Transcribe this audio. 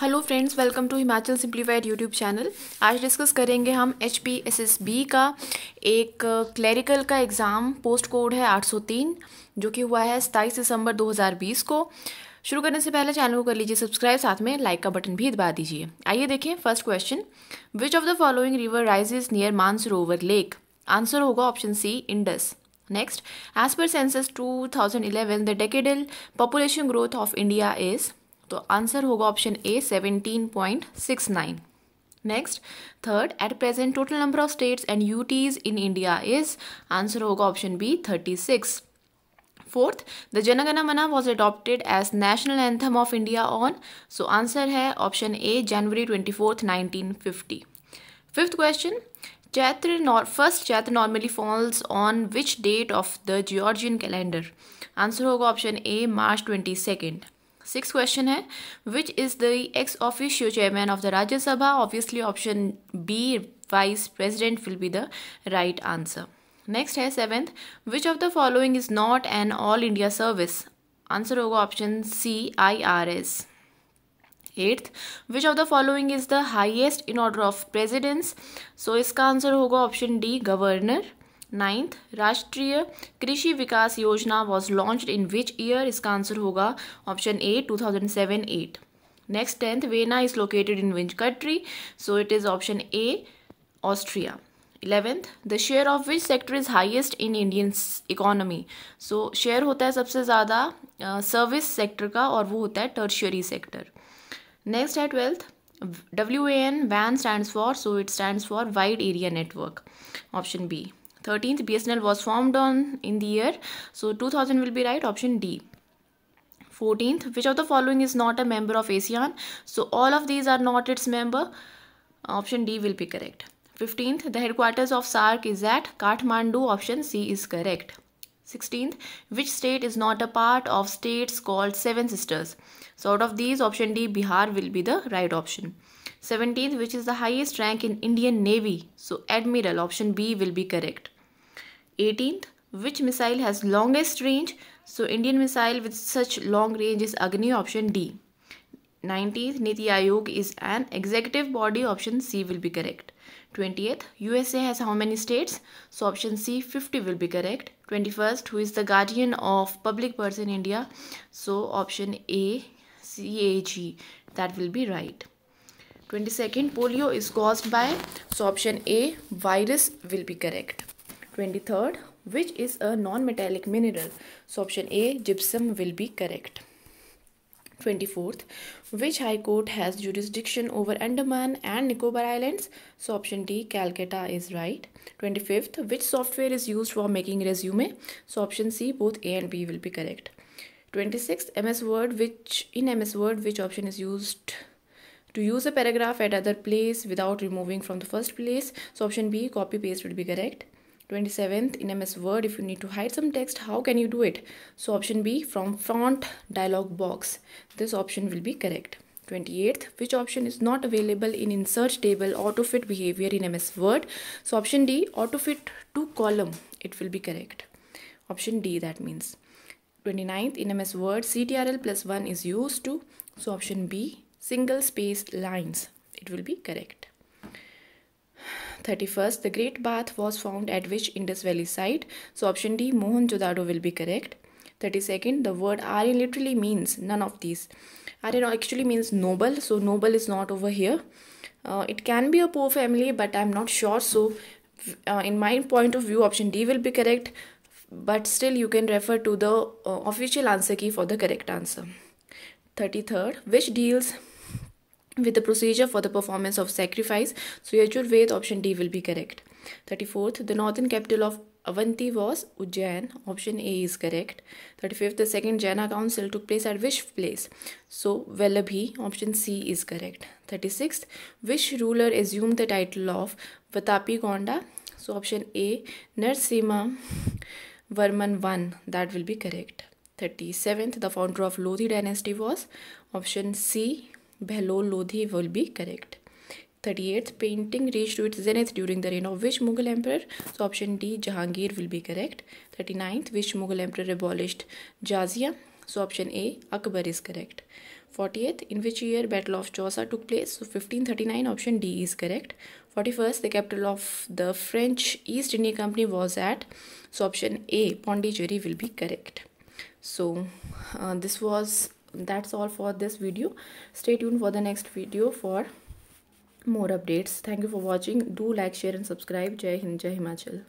Hello friends welcome to Himachal simplified YouTube channel आज discuss करेंगे हम H P S S B का एक क्लैरिकल uh, का एग्ज़ाम पोस्ट कोड है 803 जो कि हुआ है सताईस दिसंबर 2020 को शुरू करने से पहले चैनल को कर लीजिए सब्सक्राइब साथ में लाइक का बटन भी दबा दीजिए आइए देखें first question which of the following river rises near Mansarovar lake answer होगा option C Indus next as per census 2011 the decadal population growth of India is तो आंसर होगा option A seventeen point six nine next third at present total number of states and UTs in India is answer होगा option B thirty six fourth the Jana Gana Mana was adopted as national anthem of India on so answer है option A January twenty fourth nineteen fifty fifth question Chaitra nor first Chaitra normally falls on which date of the जियॉर्जियन calendar answer होगा option A March twenty second six question है which is the ex officio chairman of the Rajya Sabha obviously option B vice president will be the right answer next है seventh which of the following is not an all India service answer होगा option C I R S eighth which of the following is the highest in order of precedence so इसका answer होगा option D governor ninth राष्ट्रीय Krishi Vikas Yojana was launch in which year इसका answer होगा option A two thousand seven eight next tenth Vienna is located in which country so it is option A Austria eleventh the share of which sector is highest in Indian economy so share होता है सबसे ज़्यादा service sector का और वो होता है tertiary sector next है ट्वेल्थ डब्ल्यू ए एन वैन stand for so it stand for wide area network option B 13th BSNL was formed on in the year so 2000 will be right option D 14th which of the following is not a member of ASEAN so all of these are not its member option D will be correct 15th the headquarters of SARC is at Kathmandu option C is correct 16th which state is not a part of states called seven sisters so out of these option D Bihar will be the right option 17th which is the highest rank in Indian Navy so admiral option B will be correct 18th, which missile has longest range? So Indian missile with such long range is Agni option D. 19th, Niti Aayog is an executive body option C will be correct. 20th, USA has how many states? So option C 50 will be correct. 21st, who is the guardian of public purse in India? So option A CAG that will be right. 22nd polio is caused by so option A virus will be correct. 23rd which is a non-metallic mineral so option a gypsum will be correct 24th which high court has jurisdiction over andaman and nicobar islands so option d calcutta is right 25th which software is used for making resume so option c both a and b will be correct 26th ms word which in ms word which option is used to use a paragraph at other place without removing from the first place so option b copy paste will be correct 27th in MS Word if you need to hide some text how can you do it so option B from font dialog box this option will be correct 28th which option is not available in insert table autofit behavior in MS Word so option D autofit to column it will be correct option D that means 29th in MS Word CTRL plus 1 is used to so option B single space lines it will be correct 31st, the Great Bath was found at which Indus Valley site? So option D, Mohenjo-daro will be correct. 32nd, the word Aryan literally means none of these. Aryan actually means noble, so noble is not over here. Uh, it can be a poor family, but I'm not sure. So uh, in my point of view, option D will be correct. But still, you can refer to the uh, official answer key for the correct answer. 33rd, which deals with the procedure for the performance of sacrifice. So Yajurved option D will be correct. 34th, the northern capital of Avanti was Ujjain. Option A is correct. 35th, the second Jaina council took place at which place? So Vallabhi. Option C is correct. 36th, which ruler assumed the title of Vatapi Gonda? So option A, Narsima Varman 1. That will be correct. 37th, the founder of Lodhi dynasty was option C, Bahlol Lodi will be correct thirty eighth painting reach to its zenith during the reign of which Mughal emperor so option D Jahangir will be correct thirty ninth which Mughal emperor abolished jizya so option A Akbar is correct forty eighth in which year battle of Chausa took place so fifteen thirty nine option D is correct forty first the capital of the French East India company was at so option A Pondicherry will be correct so this was that's all for this video stay tuned for the next video for more updates thank you for watching do like share and subscribe jai hind jai himachal